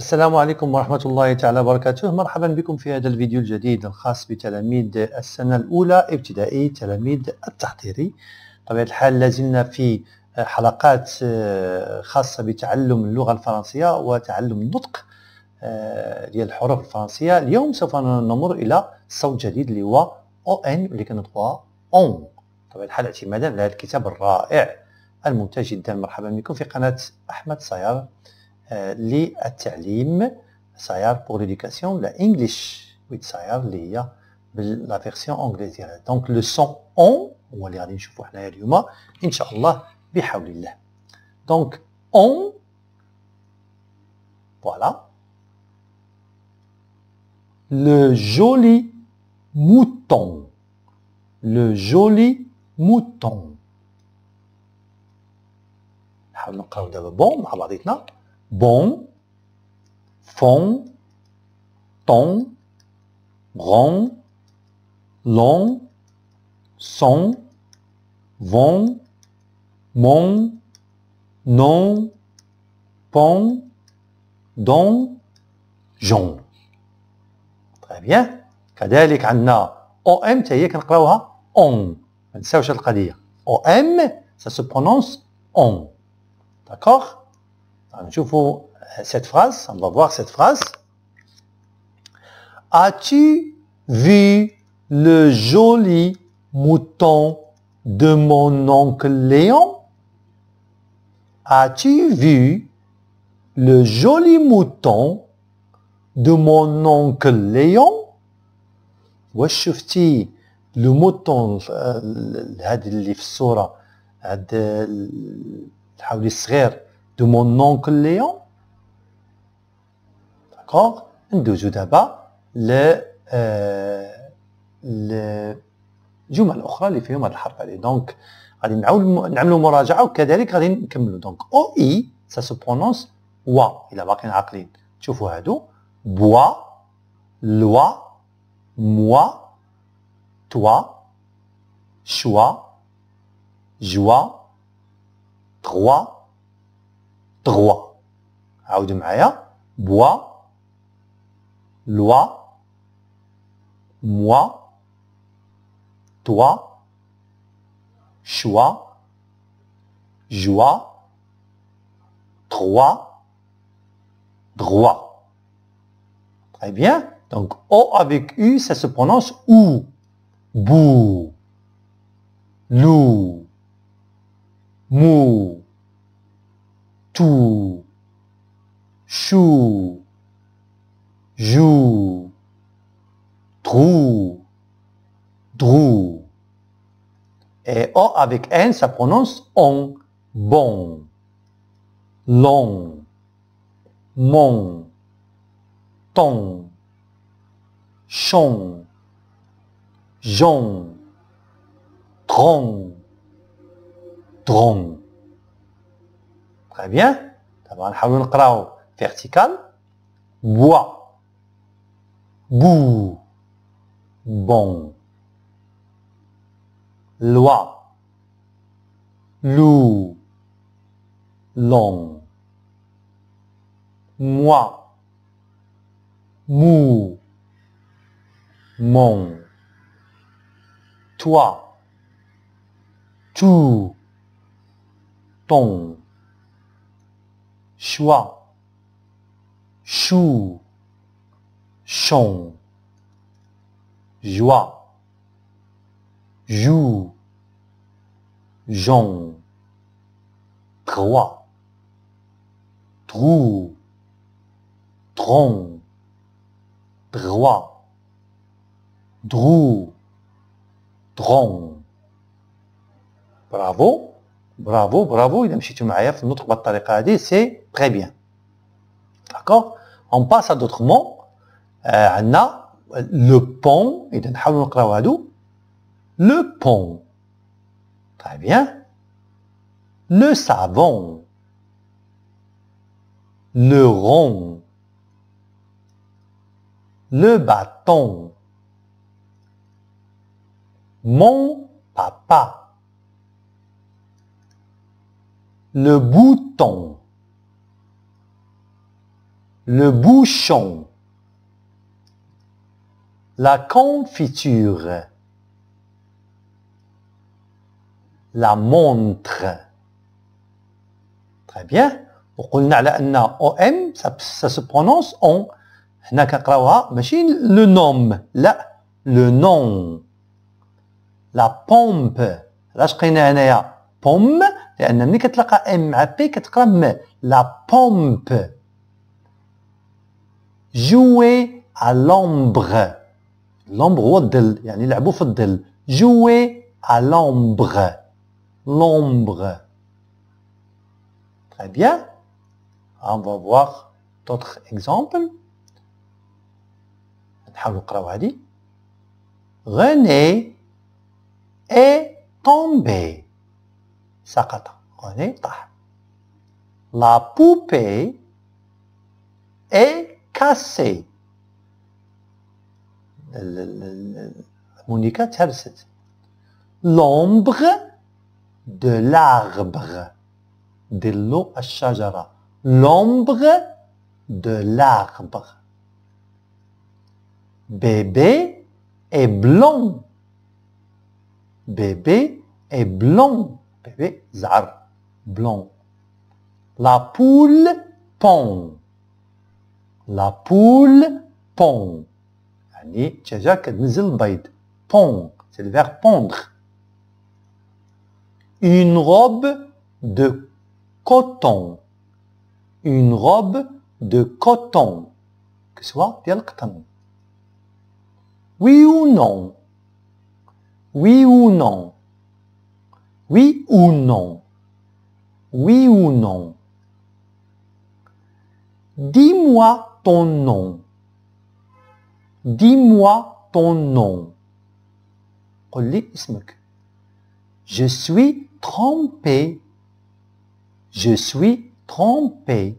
السلام عليكم ورحمة الله تعالى وبركاته مرحبا بكم في هذا الفيديو الجديد الخاص بتلاميذ السنة الأولى ابتدائي تلاميذ التحضيري طبيعة الحال لازلنا في حلقات آه، خاصة بتعلم اللغة الفرنسية وتعلم النطق آه، ديال الحروف الفرنسية اليوم سوف نمر إلى صوت جديد اللي هو أو إن اللي كنطقوها أون طبعا الحال اعتمادا على الكتاب الرائع الممتاز جدا مرحبا بكم في قناة أحمد صيار Euh, y سيار pour l'éducation la English ويتسير la version anglaise. Donc, le son « on » لو سون اون حنايا اليوم ان شاء الله بحول الله le joli mouton. Le joli mouton. Bon, Fon, Ton, Ron, long, Son, Von, Mon, Non, Pon, Don, Jon. Très bien. Qu'à-d'ailleurs, on a OM, c'est-à-dire le on ». On ne sait pas ce qu'on va dire. OM, ça se prononce « on ». D'accord vous cette phrase on va voir cette phrase As-tu vu le joli mouton de mon oncle Léon As-tu vu le joli mouton de mon oncle Léon le mouton, le mouton de la في de de mon oncle Léon داكوغ ندوزو دابا ل الجمل الاخرى اللي فيهم هاد الحرف هذه دونك غادي نعاود نعملو مراجعه وكذلك غادي نكملو دونك او اي سا سو برونونس وا الا باقيين عاقلين تشوفوا هادو بوا لوا موا توا شوا جوا تغوا droit. Aoudoumaya, bois, lois, moi, toi, choix, joie, trois, droit. Très bien, donc O avec U, ça se prononce OU. BOU, LOU, MOU. TOU, chou, JOU, trou, drou. Et O avec N, ça prononce on, bon, long, mon, ton, chon, jon, tron, tron. Très bien. Vertical. Bois. Bou. Bon. Loi. Lou Long. Moi. Mou. Mon. Toi. Tout Ton. Schwa, chou, chon, joie, Jou, Jon, Trois, trou, Tron, droit, drou, Tron. Bravo Bravo, bravo! Il a misé sur ma Notre batterie c'est très bien. D'accord? On passe à d'autres mots. Euh, a le pont. Il y a un Le pont. Très bien. Le savon. Le rond. Le bâton. Mon papa. Le bouton, le bouchon, la confiture, la montre. Très bien. pour on a que m ça se prononce en nakawwa machine le nom la le nom la pompe la pompe Pomme. Et enfin, ni que tu l'as, M. P. Que tu la pompe. Jouer à l'ombre. L'ombre. Odel. Y a ni la bouffe d'odel. Jouer à l'ombre. L'ombre. Très bien. On va voir d'autres exemples. Alors, le qu'on a dit. René est tombé. La poupée est cassée. Monica تهرست. L'ombre de l'arbre. de à ashajara. L'ombre de l'arbre. Bébé est blanc. Bébé est blanc bébé, zar, blanc. La poule pond. La poule pond. يعني Pond, c'est le verbe pondre. Une robe de coton. Une robe de coton. Que ce soit le coton. Oui ou non Oui ou non oui ou non Oui ou non Dis-moi ton nom. Dis-moi ton nom. Je suis trompé. Je suis trompé.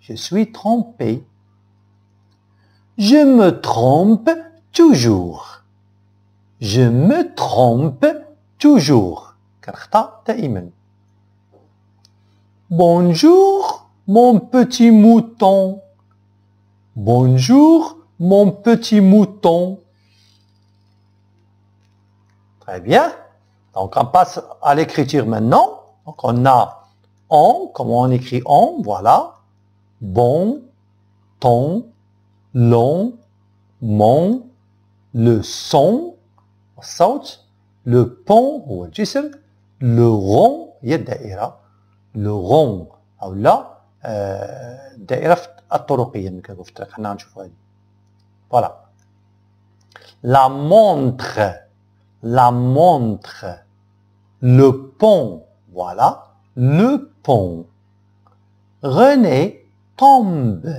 Je suis trompé. Je me trompe toujours. Je me trompe toujours Bonjour mon petit mouton Bonjour mon petit mouton Très bien. Donc on passe à l'écriture maintenant. Donc on a on, comment on écrit on, voilà. Bon, ton, long, mon, le son, saute le pont le giselle, le rond هي الدائرة le rond la, لا الدائرة الطرقية كما في الطريق حنا غنشوفوا هذه Voilà. la montre la montre le pont voilà le pont René tombe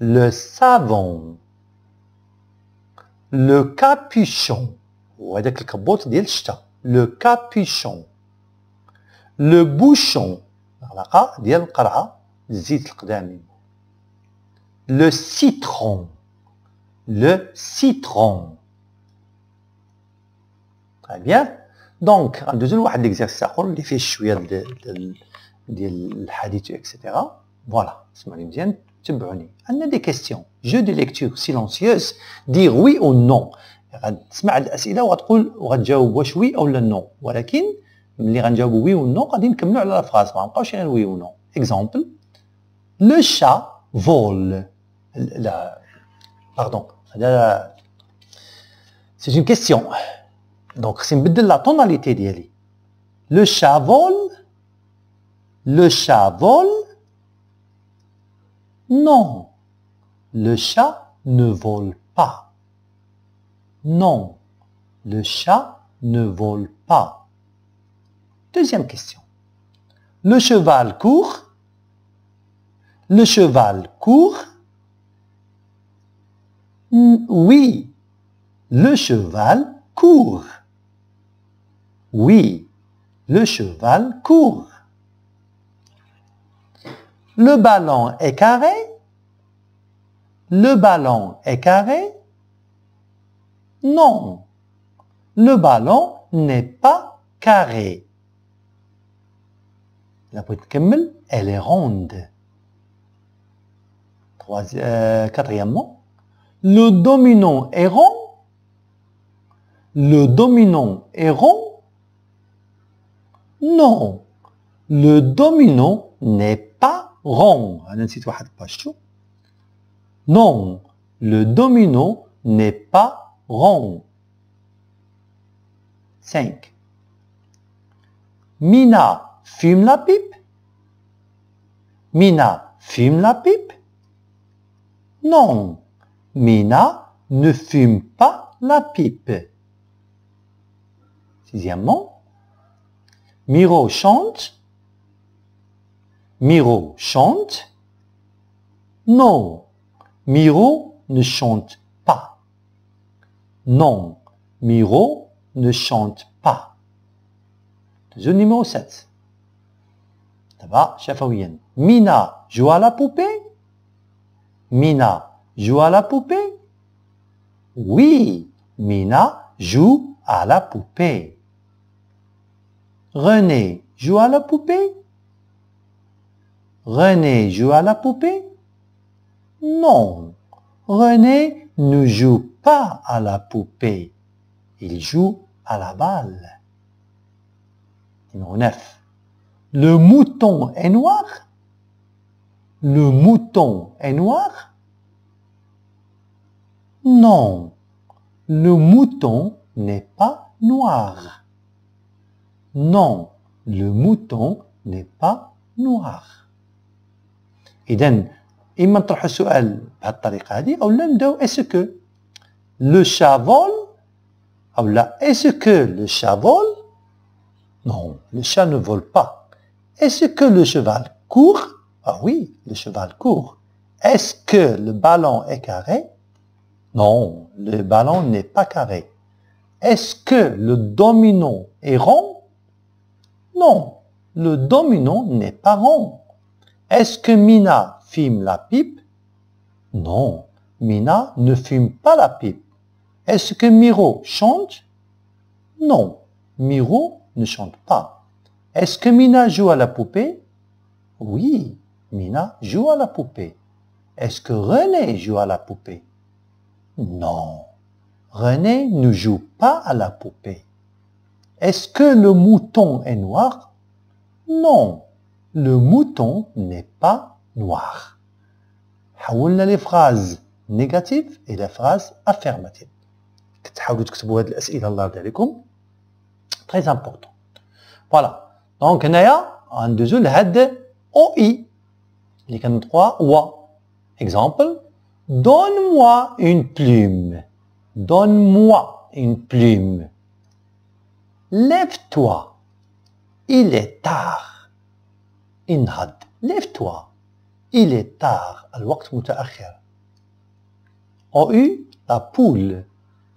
le savon le capuchon Ouais, des quelque bout de le capuchon, le bouchon, dian kara, zit l'qadami, le citron, le citron. Très bien. Donc, deuxième fois d'exercice, on l'fait chouer de, des hadiths, etc. Voilà. Simalim zien, tu brenies. On a des questions. Jeu de lecture silencieuse. Dire oui ou non. Tu vas entendre les questions et tu vas répondre oui ou non. Mais pour répondre oui ou non, on va finir la phrase. On va voir oui ou non. Exemple. Le chat vole. Pardon. C'est une question. Donc, si on change la tonalité. Le chat vole. Le chat vole. Non. Le chat ne vole pas. Non, le chat ne vole pas. Deuxième question. Le cheval court. Le cheval court. Oui, le cheval court. Oui, le cheval court. Le ballon est carré. Le ballon est carré. Non, le ballon n'est pas carré. La de Kemmel, elle est ronde. Euh, quatrièmement, le dominant est rond. Le dominant est rond. Non, le dominant n'est pas rond. Non, le dominant n'est pas rond. 5. Mina fume la pipe Mina fume la pipe Non, Mina ne fume pas la pipe. Sixièmement, Miro chante Miro chante Non, Miro ne chante non, Miro ne chante pas. Jeu numéro 7. Ça va, Mina joue à la poupée Mina joue à la poupée Oui, Mina joue à la poupée. René joue à la poupée René joue à la poupée Non, René ne joue pas à la poupée, il joue à la balle. Numéro Le mouton est noir Le mouton est noir Non, le mouton n'est pas noir. Non, le mouton n'est pas noir. il est-ce que le chat vole Est-ce que le chat vole Non, le chat ne vole pas. Est-ce que le cheval court Ah oui, le cheval court. Est-ce que le ballon est carré Non, le ballon n'est pas carré. Est-ce que le domino est rond Non, le domino n'est pas rond. Est-ce que Mina fume la pipe Non, Mina ne fume pas la pipe. Est-ce que Miro chante Non, Miro ne chante pas. Est-ce que Mina joue à la poupée Oui, Mina joue à la poupée. Est-ce que René joue à la poupée Non, René ne joue pas à la poupée. Est-ce que le mouton est noir Non, le mouton n'est pas noir. les phrases négatives et les phrases affirmatives. Très important. Voilà. Donc, on a un deuxième had trois ou Exemple. Donne-moi une plume. Donne-moi une plume. Lève-toi. Il est tard. Inhad. Lève-toi. Il est tard. on eu la poule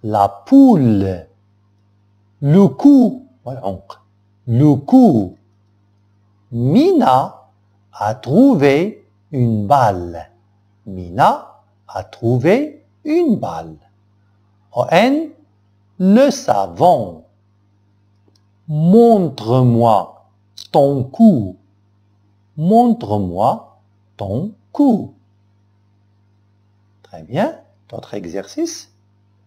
la poule, le cou, voilà, donc. le cou. Mina a trouvé une balle. Mina a trouvé une balle. O.N. le savon. Montre-moi ton cou. Montre-moi ton cou. Très bien. D'autres exercices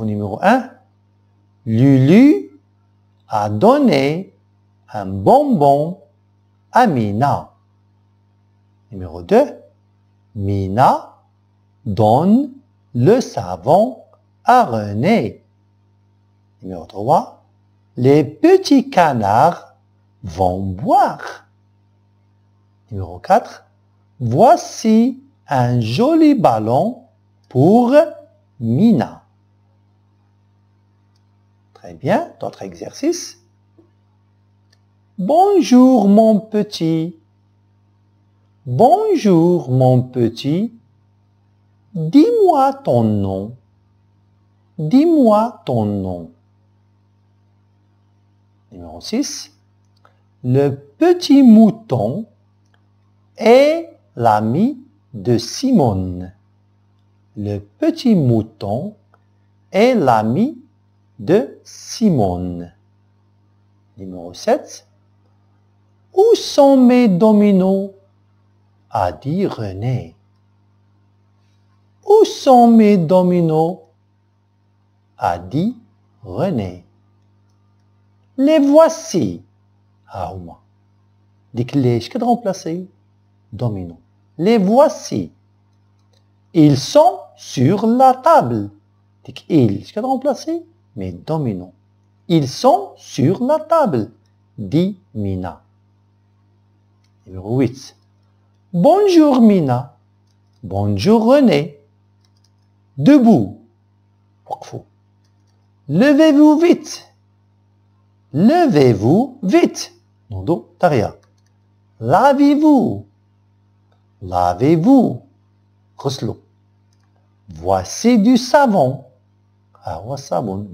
numéro 1, Lulu a donné un bonbon à Mina. Numéro 2, Mina donne le savon à René. Numéro 3, les petits canards vont boire. Numéro 4, voici un joli ballon pour Mina. Eh bien, d'autres exercices. Bonjour mon petit. Bonjour mon petit. Dis-moi ton nom. Dis-moi ton nom. Numéro 6. Le petit mouton est l'ami de Simone. Le petit mouton est l'ami de Simone. Numéro 7. Où sont mes dominos a dit René. Où sont mes dominos a dit René. Les voici, à Des je que de remplacer Domino. Les voici. Ils sont sur la table. Ils, que de remplacer mais dominos, Ils sont sur la table, dit Mina. Numéro 8. Bonjour Mina. Bonjour René. Debout. Levez-vous vite. Levez-vous vite. t'as Taria. Lavez-vous. Lavez-vous. Roslo. Voici du savon.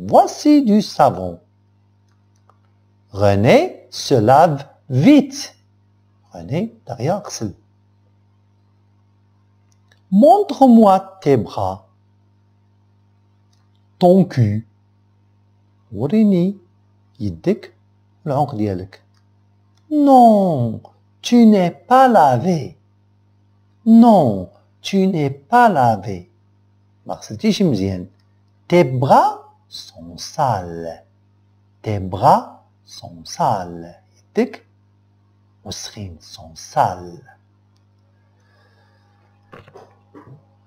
Voici du savon. René se lave vite. René, derrière Axel. Montre-moi tes bras. Ton cul. ni يدك Non, tu n'es pas lavé. Non, tu n'es pas lavé. Marcel, tes bras sont sales. Tes bras sont sales. Osrin sont sales.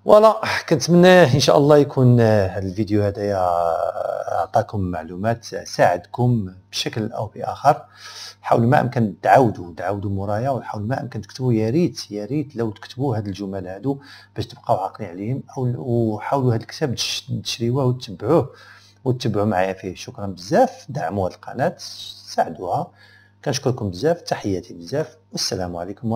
فوالا كنتمنى ان شاء الله يكون آه، هذا الفيديو هذايا آه، عطاكم معلومات آه، ساعدكم بشكل او باخر حاولوا ما امكن تعاودوا تعاودوا مرايا وحاولوا ما امكن تكتبوا يا ريت يا ريت لو تكتبوا هاد الجمل هادو باش تبقاو عاقلين عليهم وحاولوا هاد الكتاب تشريوه وتتبعوه وتتبعوا معايا فيه شكرا بزاف دعموا هاد القناه ساعدوها كنشكركم بزاف تحياتي بزاف والسلام عليكم